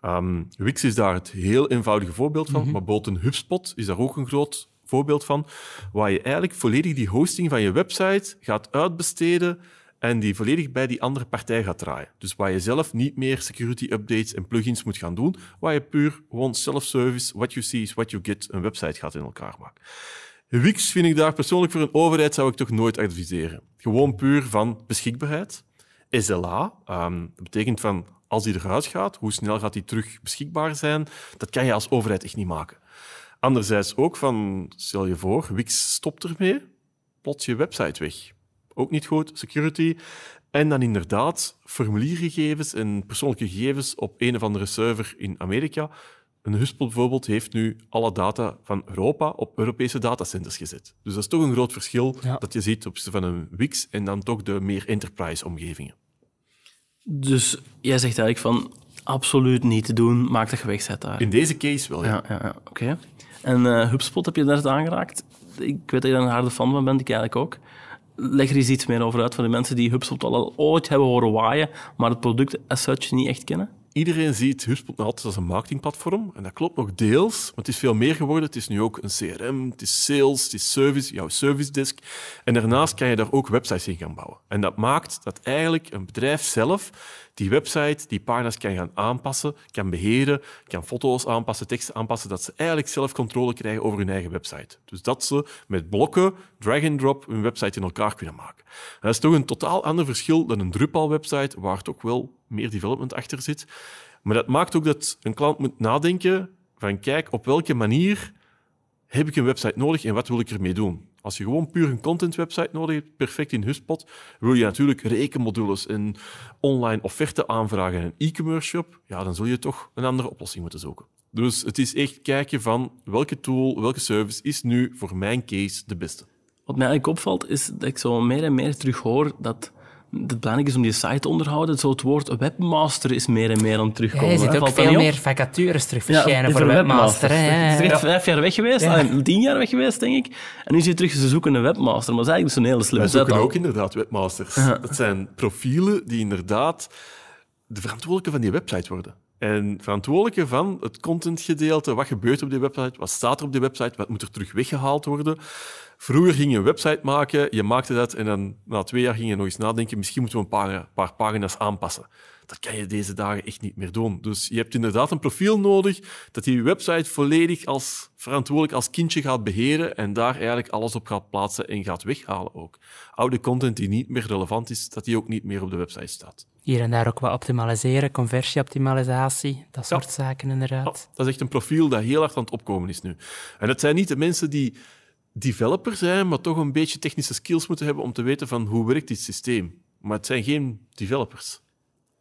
Ehm, Wix is daar het heel eenvoudige voorbeeld van, mhm. maar bijvoorbeeld HubSpot is daar ook een groot voorbeeld van, waar je eigenlijk volledig die hosting van je website gaat uitbesteden en die volledig bij die andere partij gaat draaien. Dus waar je zelf niet meer security updates en plugins moet gaan doen, waar je puur gewoon self-service, what you see is what you get, een website gaat in elkaar maken. Wix vind ik daar persoonlijk voor een overheid zou ik toch nooit adviseren. Gewoon puur van beschikbaarheid. SLA, um, ehm, dat betekent van als die eruit gaat, hoe snel gaat die terug beschikbaar zijn? Dat kan je als overheid echt niet maken. Anderzijds ook van, stel je voor, Wix stopt ermee, plots je website weg ook niet goed, security. En dan inderdaad formuliergegevens en persoonlijke gegevens op een of andere server in Amerika. Een Hubspot bijvoorbeeld heeft nu alle data van Europa op Europese datacenters gezet. Dus dat is toch een groot verschil dat je ziet op van een Wix en dan toch de meer enterprise-omgevingen. Dus jij zegt eigenlijk van absoluut niet te doen, maak de gewichtzet daar. In deze case wel, ja. ja, ja, Oké. En eh, HubSpot heb je net aangeraakt. Ik weet dat je daar een harde fan van bent, ik eigenlijk ook leg er eens iets meer over uit van de mensen die HubSpot al ooit hebben horen waaien, maar het product as such niet echt kennen? Iedereen ziet HubSpot nog altijd als een marketingplatform. En dat klopt nog deels, maar het is veel meer geworden. Het is nu ook een CRM, het is sales, het is service, jouw service desk. En daarnaast kan je daar ook websites in gaan bouwen. En dat maakt dat eigenlijk een bedrijf zelf die website, die pagina's kan gaan aanpassen, kan beheren, kan foto's aanpassen, teksten aanpassen, dat ze eigenlijk zelf controle krijgen over hun eigen website. Dus dat ze met blokken, drag-and-drop, hun website in elkaar kunnen maken. dat is toch een totaal ander verschil dan een Drupal-website, waar toch wel meer development achter zit. Maar dat maakt ook dat een klant moet nadenken van kijk, op welke manier heb ik een website nodig en wat wil ik ermee doen? Als je gewoon puur een content website nodig hebt, perfect in HubSpot, wil je natuurlijk rekenmodules en online offerte aanvragen en een e-commerce shop, ja, dan zul je toch een andere oplossing moeten zoeken. Dus het is echt kijken van welke tool, welke service is nu voor mijn case de beste. Wat mij eigenlijk opvalt, is dat ik zo meer en meer terug hoor dat het belangrijk is om die site te onderhouden. Zo het woord webmaster is meer en meer aan het terugkomen. Ja, je ziet ook veel meer vacatures terug verschijnen ja, voor webmaster. Het is vijf jaar weg geweest, ah, tien jaar weg geweest, denk ik. En nu zie je terug, ze zoeken een webmaster. Maar dat is eigenlijk zo'n hele slimme zet. Ze zoeken ook inderdaad webmasters. Dat zijn profielen die inderdaad de verantwoordelijke van die website worden. En verantwoordelijke van het contentgedeelte, wat gebeurt op die website, wat staat er op die website, wat moet er terug weggehaald worden. Vroeger ging je een website maken, je maakte dat en dan na twee jaar ging je nog eens nadenken, misschien moeten we een paar, paar pagina's aanpassen. Dat kan je deze dagen echt niet meer doen. Dus je hebt inderdaad een profiel nodig dat je website volledig als verantwoordelijk als kindje gaat beheren en daar eigenlijk alles op gaat plaatsen en gaat weghalen ook. Oude content die niet meer relevant is, dat die ook niet meer op de website staat. Hier en daar ook wat optimaliseren, conversieoptimalisatie, dat soort zaken inderdaad. Ja, dat is echt een profiel dat heel hard aan het opkomen is nu. En het zijn niet de mensen die developer zijn, maar toch een beetje technische skills moeten hebben om te weten van hoe werkt dit systeem. Maar het zijn geen developers.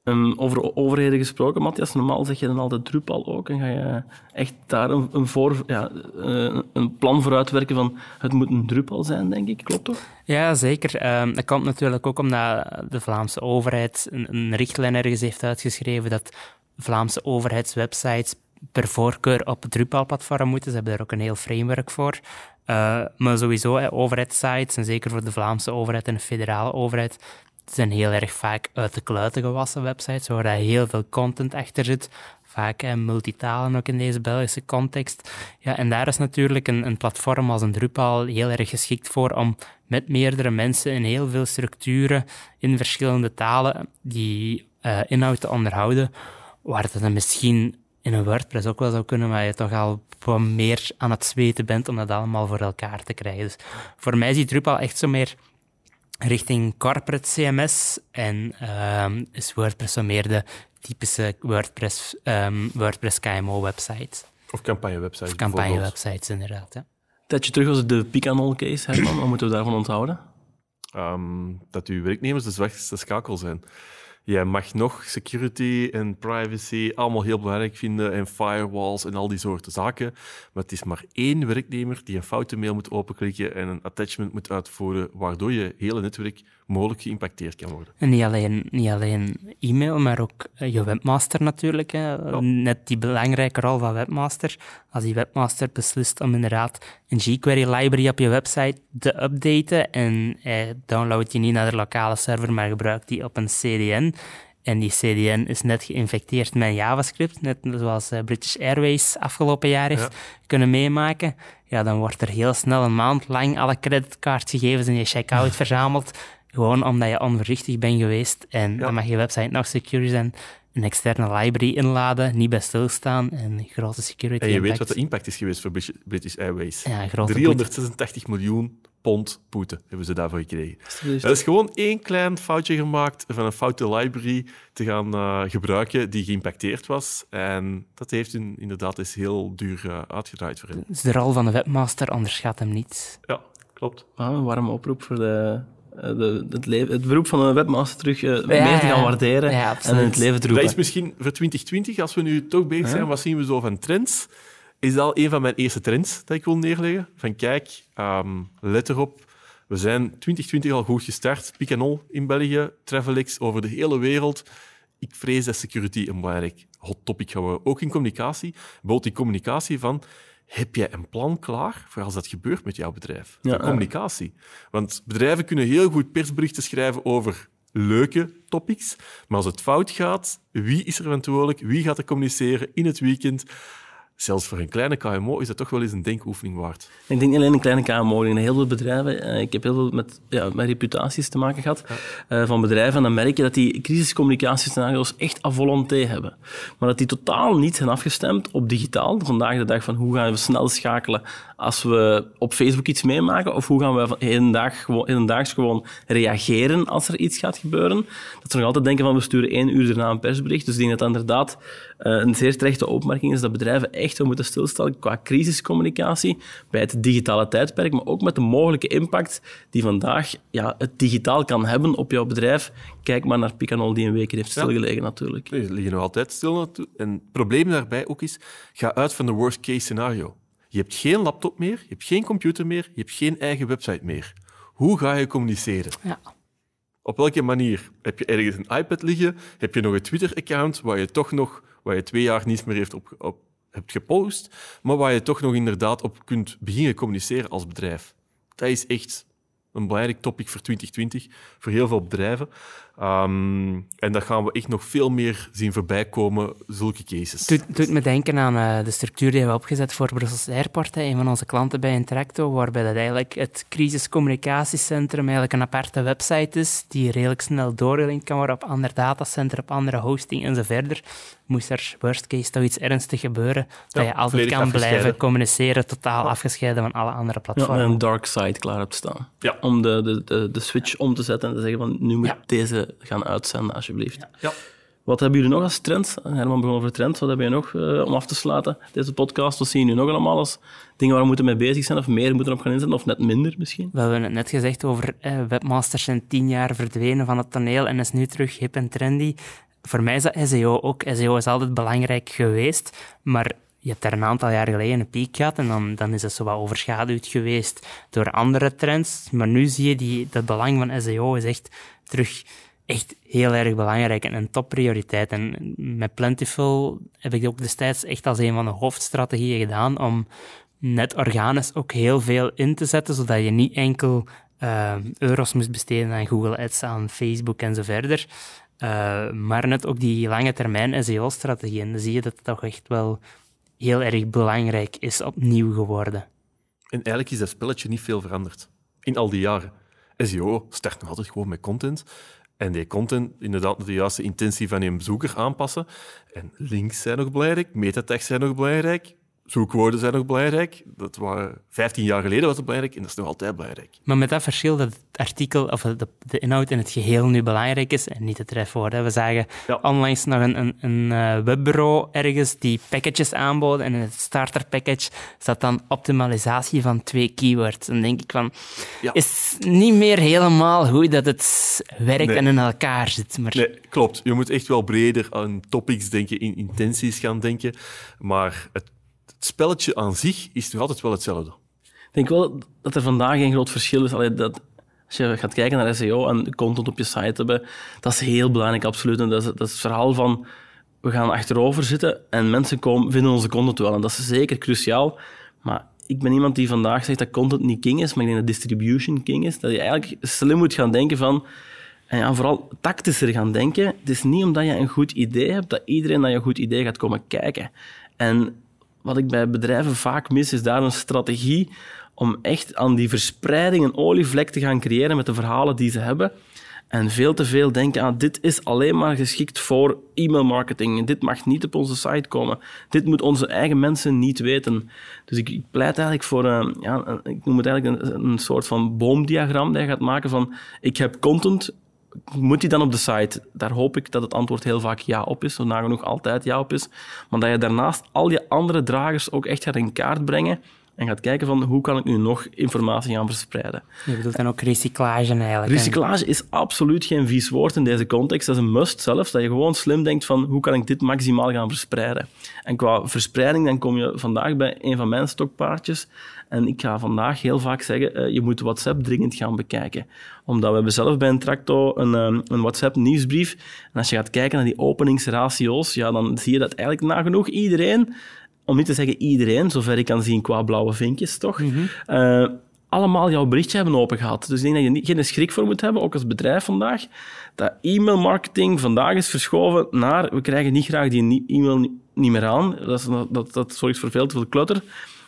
Um, over overheden gesproken, Matthias, normaal zeg je dan altijd Drupal ook en ga je echt daar een, voor, ja, eh, een plan voor uitwerken van het moet een Drupal zijn, denk ik. Klopt toch? Ja, zeker. Ehm, dat komt natuurlijk ook omdat de Vlaamse overheid een, een richtlijn ergens heeft uitgeschreven dat Vlaamse overheidswebsites per voorkeur op het Drupal-platform moeten. Ze hebben daar ook een heel framework voor. Eh, maar sowieso, eh, overheidssites, en zeker voor de Vlaamse overheid en de federale overheid, zijn heel erg vaak uit de kluiten gewassen websites, waar daar heel veel content achter zit. Vaak eh, multitalen ook in deze Belgische context. Ja, en daar is natuurlijk een, een platform als een Drupal heel erg geschikt voor om met meerdere mensen in heel veel structuren, in verschillende talen, die eh, inhoud te onderhouden, waar dat dan misschien in een WordPress ook wel zou kunnen, maar je toch al wat meer aan het zweten bent om dat allemaal voor elkaar te krijgen. Dus voor mij ziet Drupal echt zo meer richting corporate CMS en ehm, is WordPress zo meer de typische WordPress, ehm, WordPress KMO-website. Of campagne-websites campagne-websites, inderdaad. Dat je terug was de Picanol-case, Herman. Wat moeten we daarvan onthouden? Ehm, dat uw werknemers de zwakste schakel zijn jij mag nog security en privacy allemaal heel belangrijk vinden en firewalls en al die soorten zaken. Maar het is maar één werknemer die een foute mail moet openklikken en een attachment moet uitvoeren, waardoor je hele netwerk mogelijk geïmpacteerd kan worden. En niet alleen, niet alleen e-mail, maar ook eh, je webmaster natuurlijk. Net die belangrijke rol van webmaster. Als die webmaster beslist om inderdaad een jQuery library op je website te updaten en hij eh, downloadt die niet naar de lokale server, maar gebruikt die op een CDN, en die CDN is net geïnfecteerd met JavaScript, net zoals eh, British Airways afgelopen jaar heeft kunnen meemaken. Ja, dan wordt er heel snel een maand lang alle creditcardgegevens in je checkout <laughs> verzameld. Gewoon omdat je onvoorzichtig bent geweest. En ja. dan mag je website nog security zijn. Een externe library inladen, niet bij stilstaan en grote security. En je weet wat de impact is geweest voor British Airways. Ja, 386 miljoen pond poeten hebben ze daarvoor gekregen. Er is gewoon één klein foutje gemaakt van een foute library te gaan eh, gebruiken die geïmpacteerd was. En dat heeft hun inderdaad is heel duur eh, uitgedraaid voor hen. Is de rol van de webmaster anders gaat hem niet. Ja, klopt. Ah, een warme oproep voor de eh, de, het, leven, het, beroep van een webmaster terug meer te gaan waarderen en in het leven te roepen. Dat is misschien voor 2020, als we nu toch bezig zijn, wat zien we zo van trends? is dat al een van mijn eerste trends dat ik wil neerleggen. Van kijk, um, let erop. We zijn 2020 al goed gestart. Picanol in België, Travelix over de hele wereld. Ik vrees dat security een belangrijk hot topic gaat worden. Ook in communicatie. Bijvoorbeeld die communicatie van... Heb jij een plan klaar voor als dat gebeurt met jouw bedrijf? Ja, communicatie. Want bedrijven kunnen heel goed persberichten schrijven over leuke topics. Maar als het fout gaat, wie is er verantwoordelijk? Wie gaat er communiceren in het weekend? zelfs voor een kleine KMO is dat toch wel eens een denkoefening waard. Ik denk alleen een kleine KMO, heel veel bedrijven. Eh, ik heb heel veel met, ja, met reputaties te maken gehad eh, van bedrijven. En dan merk je dat die crisiscommunicatiescenario's echt à volonté hebben. Maar dat die totaal niet zijn afgestemd op digitaal. Vandaag de dag van hoe gaan we snel schakelen als we op Facebook iets meemaken? Of hoe gaan we hedendaags gewoon, gewoon reageren als er iets gaat gebeuren? Dat ze nog altijd denken van we sturen één uur daarna een persbericht. Dus ik denk dat, inderdaad eh, een zeer terechte opmerking is dat bedrijven echt wel moeten stilstaan qua crisiscommunicatie bij het digitale tijdperk, maar ook met de mogelijke impact die vandaag ja, het digitaal kan hebben op jouw bedrijf. Kijk maar naar Picanol die een week heeft stilgelegen natuurlijk. Die liggen nog altijd stil. En het probleem daarbij ook is, ga uit van de worst case scenario. Je hebt geen laptop meer, je hebt geen computer meer, je hebt geen eigen website meer. Hoe ga je communiceren? Ja. Op welke manier? Heb je ergens een iPad liggen? Heb je nog een Twitter-account waar je toch nog waar je twee jaar niets meer heeft op, op hebt gepost, maar waar je toch nog inderdaad op kunt beginnen communiceren als bedrijf. Dat is echt een belangrijk topic voor 2020, voor heel veel bedrijven. Ehm, en dat gaan we echt nog veel meer zien voorbij komen, zulke cases. Doet, doet me denken aan eh, de structuur die we opgezet voor Brussels Airport, een van onze klanten bij Interacto, waarbij dat eigenlijk het crisiscommunicatiecentrum eigenlijk een aparte website is, die redelijk snel doorgelinkt kan worden op ander datacenter, op andere hosting en Moest er worst case toch iets ernstig gebeuren, dat je altijd kan blijven communiceren, totaal afgescheiden van alle andere platformen. en een dark site klaar hebt staan. Ja. Om de, de, de, de switch om te zetten en te zeggen van, nu moet deze gaan uitzenden, alsjeblieft. Ja. Wat hebben jullie nog als trends? Helemaal begonnen over trends. Wat heb je nog eh, om af te sluiten? Deze podcast, wat zien jullie nog allemaal als dingen waar we moeten mee bezig zijn of meer moeten op gaan inzetten of net minder misschien? We hebben het net gezegd over eh, webmasters zijn tien jaar verdwenen van het toneel en is nu terug hip en trendy. Voor mij is dat SEO ook. SEO is altijd belangrijk geweest, maar je hebt daar een aantal jaar geleden een piek gehad en dan, dan is dat zo wat overschaduwd geweest door andere trends. Maar nu zie je die, dat belang van SEO is echt terug echt heel erg belangrijk en een topprioriteit. En met Plentiful heb ik ook destijds echt als een van de hoofdstrategieën gedaan om net organisch ook heel veel in te zetten, zodat je niet enkel eh, euro's moest besteden aan Google Ads, aan Facebook en zo verder. Eh, maar net ook die lange termijn seo strategieën dan zie je dat het toch echt wel heel erg belangrijk is opnieuw geworden. En eigenlijk is dat spelletje niet veel veranderd in al die jaren. SEO start nog altijd gewoon met content. En die content inderdaad de juiste intentie van je bezoeker aanpassen. En links zijn nog belangrijk, metatext zijn nog belangrijk, zoekwoorden zijn nog belangrijk. Dat waren, 15 jaar geleden was het belangrijk en dat is nog altijd belangrijk. Maar met dat verschil dat het artikel of de, de inhoud in het geheel nu belangrijk is en niet het trefwoord. Hè. We zagen ja. onlangs nog een, een, eh, webbureau ergens die packages aanbood en in het starter package zat dan optimalisatie van twee keywords. Dan denk ik van, is niet meer helemaal hoe dat het werkt en in elkaar zit. Maar... Nee, klopt. Je moet echt wel breder aan topics denken, in intenties gaan denken. Maar het het spelletje aan zich is nog altijd wel hetzelfde. Ik denk wel dat er vandaag geen groot verschil is. Allee, dat, als je gaat kijken naar SEO en content op je site hebben, dat is heel belangrijk, absoluut. En dat is, het verhaal van we gaan achterover zitten en mensen komen, vinden onze content wel. En dat is zeker cruciaal. Maar ik ben iemand die vandaag zegt dat content niet king is, maar ik denk dat distribution king is. Dat je eigenlijk slim moet gaan denken van... En ja, vooral tactischer gaan denken. Het is niet omdat je een goed idee hebt dat iedereen naar je goed idee gaat komen kijken. En wat ik bij bedrijven vaak mis, is daar een strategie om echt aan die verspreiding een olievlek te gaan creëren met de verhalen die ze hebben. En veel te veel denken aan ah, dit is alleen maar geschikt voor e-mailmarketing. Dit mag niet op onze site komen. Dit moet onze eigen mensen niet weten. Dus ik, ik pleit eigenlijk voor een, eh, ja, eh, ik noem het eigenlijk een, een soort van boomdiagram dat je gaat maken van ik heb content, moet die dan op de site? Daar hoop ik dat het antwoord heel vaak ja op is, zo nagenoeg altijd ja op is. Maar dat je daarnaast al je andere dragers ook echt gaat in kaart brengen en gaat kijken van hoe kan ik nu nog informatie gaan verspreiden. Je bedoelt dan ook recyclage eigenlijk. Recyclage is absoluut geen vies woord in deze context. Dat is een must zelfs, dat je gewoon slim denkt van hoe kan ik dit maximaal gaan verspreiden. En qua verspreiding, dan kom je vandaag bij een van mijn stokpaardjes. En ik ga vandaag heel vaak zeggen, eh, je moet WhatsApp dringend gaan bekijken. Omdat we hebben zelf bij een tracto een, ehm, een WhatsApp-nieuwsbrief. En als je gaat kijken naar die openingsratio's, ja, dan zie je dat eigenlijk nagenoeg iedereen om niet te zeggen iedereen, zover ik kan zien qua blauwe vinkjes toch, mhm. eh, allemaal jouw berichtje hebben opengehaald. Dus ik denk dat je geen schrik voor moet hebben, ook als bedrijf vandaag, dat e-mailmarketing vandaag is verschoven naar we krijgen niet graag die e-mail niet meer aan. Dat, dat, dat zorgt voor veel te veel clutter.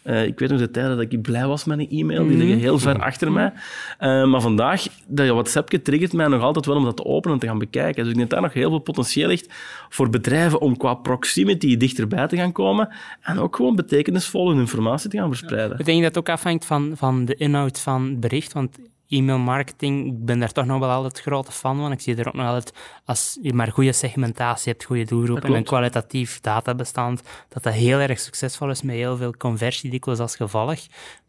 Eh, ik weet nog de tijd dat ik blij was met een e-mail. Die mhm. liggen heel ver mhm. achter mij. Eh, maar vandaag, dat WhatsApp, triggert mij nog altijd wel om dat te openen en te gaan bekijken. Dus ik denk dat daar nog heel veel potentieel ligt voor bedrijven om qua proximity dichterbij te gaan komen en ook gewoon betekenisvolle informatie te gaan verspreiden. Ik denk dat het ook afhangt van, van de inhoud van het bericht. Want e-mail marketing, ik ben daar toch nog wel altijd grote fan van. Ik zie er ook nog altijd, als je maar goede segmentatie hebt, goede doelgroep en een kwalitatief databestand, dat dat heel erg succesvol is met heel veel conversie dikwijls als gevolg.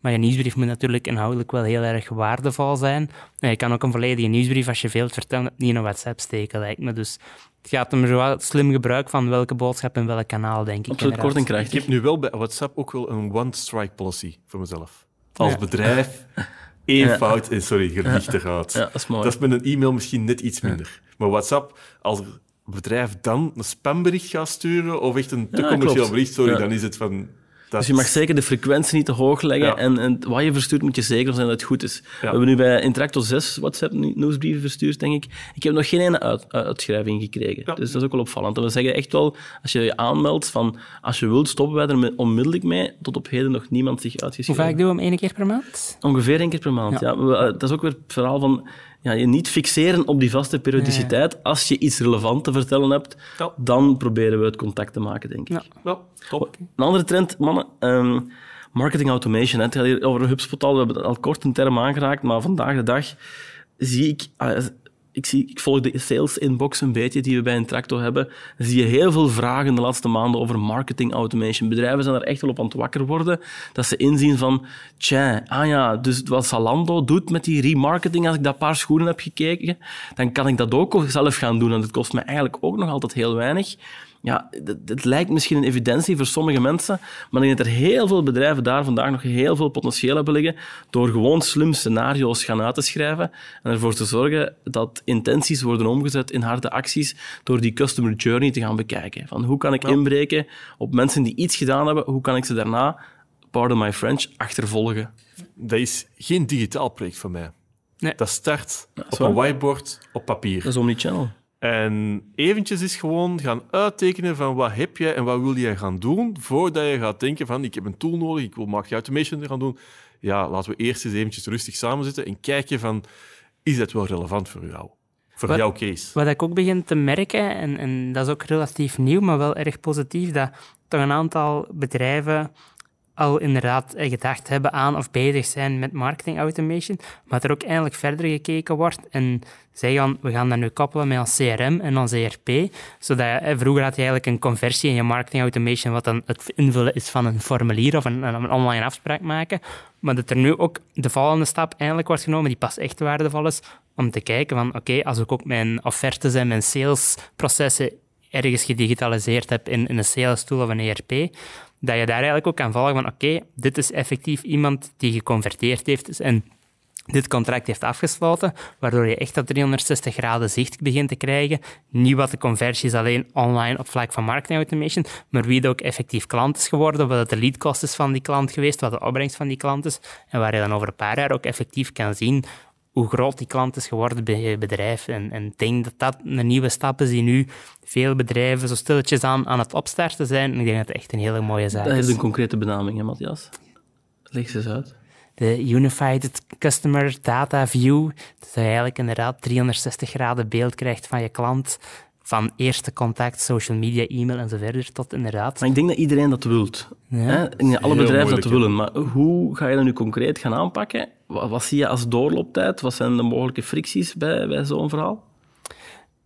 Maar je nieuwsbrief moet natuurlijk inhoudelijk wel heel erg waardevol zijn. En je kan ook een volledige nieuwsbrief, als je veel vertelt, niet in een WhatsApp steken, lijkt me. Dus het gaat om wel slim gebruik van welke boodschap en welk kanaal, denk ik. Absoluut Ik heb nu wel bij WhatsApp ook wel een one-strike policy voor mezelf. Als bedrijf... <laughs> één fout en sorry, gelicht eruit. Ja, dat is mooi. Dat is met een e-mail misschien net iets minder. Maar WhatsApp, als bedrijf dan een spambericht gaat sturen of echt een te commercieel bericht, sorry, dan is het van dus je mag zeker de frequentie niet te hoog leggen. En, en wat je verstuurt, moet je zeker zijn dat het goed is. We hebben nu bij Interacto 6 WhatsApp-nieuwsbrieven verstuurd, denk ik. Ik heb nog geen ene uitschrijving gekregen. Dus dat is ook wel opvallend. En we zeggen echt wel, als je je aanmeldt van als je wilt, stoppen wij er onmiddellijk mee. Tot op heden nog niemand zich uitgeschreven. Hoe vaak doen we hem één keer per maand? Ongeveer één keer per maand, ja. Eh, dat is ook weer het verhaal van ja, je niet fixeren op die vaste periodiciteit. Als je iets relevant te vertellen hebt, dan proberen we het contact te maken, denk ik. Ja, top. Een andere trend, mannen... Ehm, marketing automation. Het gaat hier over HubSpot al. We hebben het al kort een term aangeraakt, maar vandaag de dag zie ik ah, ik, zie, ik volg de sales inbox een beetje die we bij een tractor hebben. Dan zie je heel veel vragen de laatste maanden over marketing automation. Bedrijven zijn er echt wel op aan het wakker worden. Dat ze inzien van, tja, ah ja, dus wat Zalando doet met die remarketing, als ik dat paar schoenen heb gekeken, dan kan ik dat ook zelf gaan doen. En dat kost me eigenlijk ook nog altijd heel weinig. Ja, het lijkt misschien een evidentie voor sommige mensen, maar ik denk dat er heel veel bedrijven daar vandaag nog heel veel potentieel hebben liggen door gewoon slim scenario's gaan uit te schrijven en ervoor te zorgen dat intenties worden omgezet in harde acties door die customer journey te gaan bekijken. Van hoe kan ik inbreken op mensen die iets gedaan hebben, hoe kan ik ze daarna, pardon my French, achtervolgen? Dat is geen digitaal project voor mij. Nee. Dat start op een whiteboard op papier. Dat is omnichannel. En eventjes is gewoon gaan uittekenen van wat heb je en wat wil je gaan doen, voordat je gaat denken van ik heb een tool nodig, ik wil marketing automation gaan doen. Ja, laten we eerst eens eventjes rustig samenzitten en kijken van is dat wel relevant voor jou? Voor jouw case. Wat ik ook begin te merken, en, en dat is ook relatief nieuw, maar wel erg positief, dat toch een aantal bedrijven al inderdaad eh, gedacht hebben aan of bezig zijn met marketing automation, maar er ook eindelijk verder gekeken wordt en zij gaan, we gaan dat nu koppelen met ons CRM en ons ERP, zodat eh, vroeger had je eigenlijk een conversie in je marketing automation, wat dan het invullen is van een formulier of een, een online afspraak maken, maar dat er nu ook de volgende stap eindelijk wordt genomen, die pas echt waardevol is, om te kijken van oké, als ik ook mijn offertes en mijn salesprocessen ergens gedigitaliseerd heb in, in een sales tool of een ERP, dat je daar eigenlijk ook kan volgen van oké, dit is effectief iemand die geconverteerd heeft en dit contract heeft afgesloten, waardoor je echt dat 360 graden zicht begint te krijgen. Niet wat de conversie is alleen online op vlak van marketing automation, maar wie er ook effectief klant is geworden, wat de leadkost is van die klant geweest, wat de opbrengst van die klant is, en waar je dan over een paar jaar ook effectief kan zien hoe groot die klant is geworden bij je bedrijf. En, ik denk dat dat een nieuwe stap is die nu veel bedrijven zo stilletjes aan, aan het opstarten zijn. En ik denk dat het echt een hele mooie zaak is. Dat heeft een concrete benaming, hè, Matthias? Leg ze uit. De Unified Customer Data View. Dat je eigenlijk inderdaad 360 graden beeld krijgt van je klant van eerste contact, social media, e-mail en zo verder, tot inderdaad... Maar ik denk dat iedereen dat wilt. Hè? Dat alle bedrijven dat willen. Maar hoe ga je dat nu concreet gaan aanpakken? Wat, zie je als doorlooptijd? Wat zijn de mogelijke fricties bij, zo'n verhaal?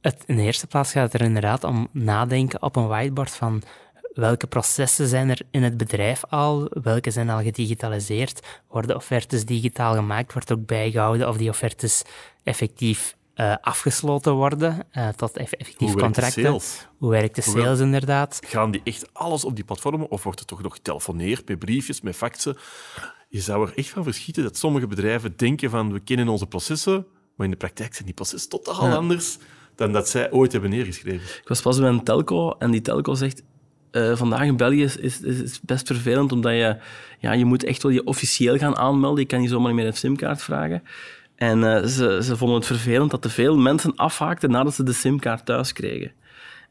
Het, in de eerste plaats gaat het er inderdaad om nadenken op een whiteboard van welke processen zijn er in het bedrijf al, welke zijn al gedigitaliseerd, worden offertes digitaal gemaakt, wordt ook bijgehouden of die offertes effectief eh, afgesloten worden eh, tot effectief contracten. Hoe werkt de sales inderdaad? Gaan die echt alles op die platformen of wordt er toch nog getelefoneerd met briefjes, met faxen? Je zou er echt van verschieten dat sommige bedrijven denken van we kennen onze processen, maar in de praktijk zijn die processen totaal al anders dan dat zij ooit hebben neergeschreven. Ik was pas bij een telco en die telco zegt eh, vandaag in België is, is, is, best vervelend, omdat je, ja, je moet echt wel je officieel gaan aanmelden. Je kan niet zomaar meer een simkaart vragen. En eh, ze, ze vonden het vervelend dat te veel mensen afhaakten nadat ze de simkaart thuis kregen.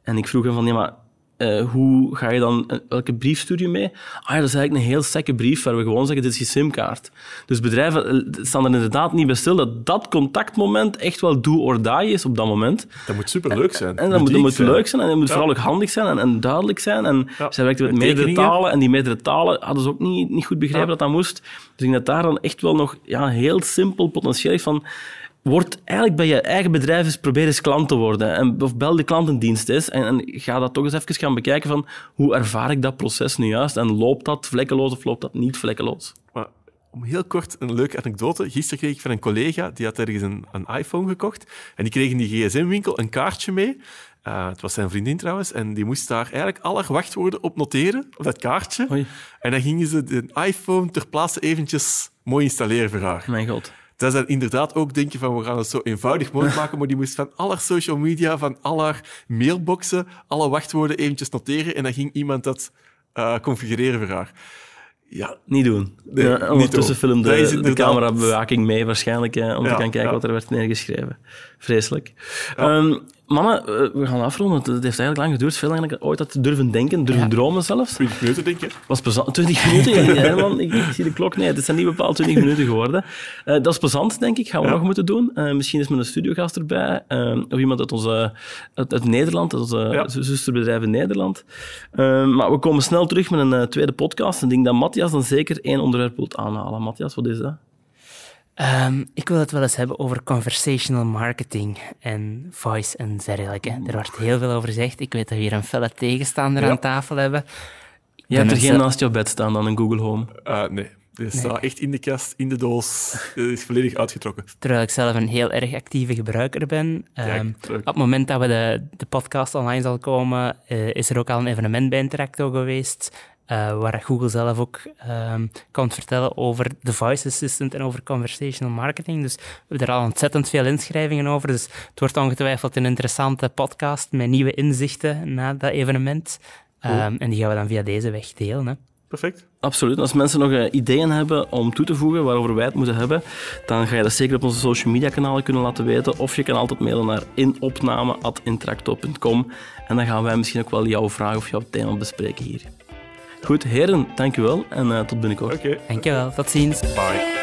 En ik vroeg hem van, ja, maar eh, hoe ga je dan, eh, welke brief stuur je mee? Ah ja, dat is eigenlijk een heel sekke brief waar we gewoon zeggen, dit is je simkaart. Dus bedrijven eh, staan er inderdaad niet bij stil dat dat contactmoment echt wel do or die is op dat moment. Dat moet superleuk zijn. En, dat moet, moet leuk zijn en dat moet vooral ook handig zijn en, duidelijk zijn. En ja. zij werkten met meerdere talen en die meerdere talen hadden ze ook niet, niet goed begrepen dat dat moest. Dus ik denk dat daar dan echt wel nog ja, heel simpel potentieel van wordt eigenlijk bij je eigen bedrijf eens proberen klant te worden. En, of bel de klantendienst eens en, en, ga dat toch eens even gaan bekijken van hoe ervaar ik dat proces nu juist en loopt dat vlekkeloos of loopt dat niet vlekkeloos? Maar om heel kort een leuke anekdote. Gisteren kreeg ik van een collega, die had ergens een, een iPhone gekocht en die kreeg in die gsm-winkel een kaartje mee eh, het was zijn vriendin trouwens, en die moest daar eigenlijk alle wachtwoorden op noteren, op dat kaartje. En dan gingen ze de iPhone ter plaatse eventjes mooi installeren voor Mijn god dat ze inderdaad ook denken van we gaan het zo eenvoudig mogelijk maken, maar die moest van al social media, van al mailboxen, alle wachtwoorden eventjes noteren en dan ging iemand dat eh, configureren voor haar. Ja, niet doen. Nee, ja, ondertussen filmde de, de camerabewaking mee waarschijnlijk, eh, om te gaan kijken wat er werd neergeschreven. Vreselijk. Ehm, mannen, eh, we gaan afronden. Het heeft eigenlijk lang geduurd. Veel langer dan ik ooit durven denken, durven ja. dromen zelfs. 20 minuten, denk je? Was 20 minuten? Ja, man, ik, ik, zie de klok. Nee, het zijn niet bepaald 20 minuten geworden. Eh, dat is plezant, denk ik. Gaan we nog moeten doen. Eh, misschien is met een studiogast erbij. Ehm, of iemand uit, onze, uit, Nederland, uit onze ja. zusterbedrijf in Nederland. Ehm, maar we komen snel terug met een tweede podcast. En ik denk dat Matthias dan zeker één onderwerp wilt aanhalen. Matthias, wat is dat? Ehm, ik wil het wel eens hebben over conversational marketing en voice en dergelijke. Er wordt heel veel over gezegd. Ik weet dat we hier een felle tegenstander aan tafel hebben. Je hebt er geen naast je bed staan dan een Google Home? Eh, nee. Die staat echt in de kast, in de doos. Het is volledig uitgetrokken. Terwijl ik zelf een heel erg actieve gebruiker ben. Ehm, op het moment dat we de, de podcast online zal komen, eh, is er ook al een evenement bij Interacto geweest. Eh, waar Google zelf ook um, kan vertellen over device assistant en over conversational marketing. Dus we hebben er al ontzettend veel inschrijvingen over. Dus het wordt ongetwijfeld een interessante podcast met nieuwe inzichten na dat evenement. Ehm, en die gaan we dan via deze weg delen. Hè. Perfect. Absoluut. Als mensen nog eh, ideeën hebben om toe te voegen waarover wij het moeten hebben, dan ga je dat zeker op onze social media kanalen kunnen laten weten. Of je kan altijd mailen naar inopname.intracto.com en dan gaan wij misschien ook wel jouw vraag of jouw thema bespreken hier. Goed, heren, dankjewel en eh, tot binnenkort. Dankjewel, tot ziens. Bye.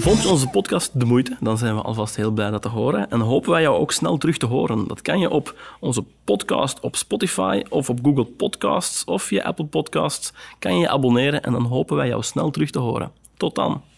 Vond je onze podcast de moeite? Dan zijn we alvast heel blij dat te horen. En hopen wij jou ook snel terug te horen. Dat kan je op onze podcast op Spotify of op Google Podcasts of via Apple Podcasts. Kan je je abonneren en dan hopen wij jou snel terug te horen. Tot dan.